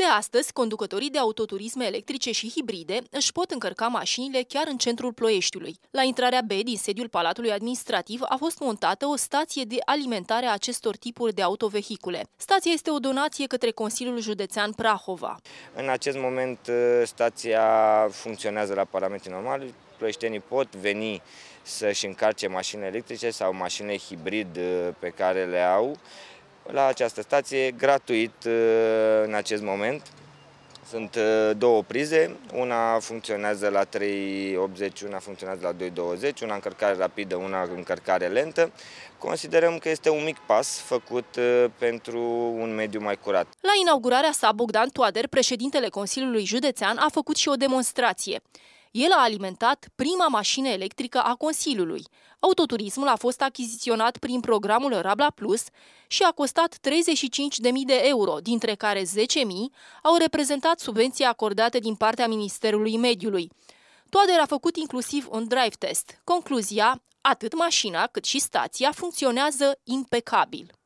De astăzi, conducătorii de autoturisme electrice și hibride își pot încărca mașinile chiar în centrul Ploieștiului. La intrarea B din sediul Palatului Administrativ a fost montată o stație de alimentare a acestor tipuri de autovehicule. Stația este o donație către Consiliul Județean Prahova. În acest moment, ă, stația funcționează la parametri normali, ploieștenii pot veni să-și încarce mașini electrice sau mașini hibrid ă, pe care le au la această stație gratuit uh, în acest moment. Sunt uh, două prize, una funcționează la 3.80, una funcționează la 2.20, una încărcare rapidă, una încărcare lentă. Considerăm că este un mic pas făcut uh, pentru un mediu mai curat. La inaugurarea sa, Bogdan Toader, președintele Consiliului Județean, a făcut și o demonstrație. El a alimentat prima mașină electrică a Consiliului. Autoturismul a fost achiziționat prin programul Rabla Plus și a costat 35.000 de euro, dintre care 10.000 au reprezentat subvenții acordate din partea Ministerului Mediului. Toader a făcut inclusiv un drive test. Concluzia, atât mașina cât și stația funcționează impecabil.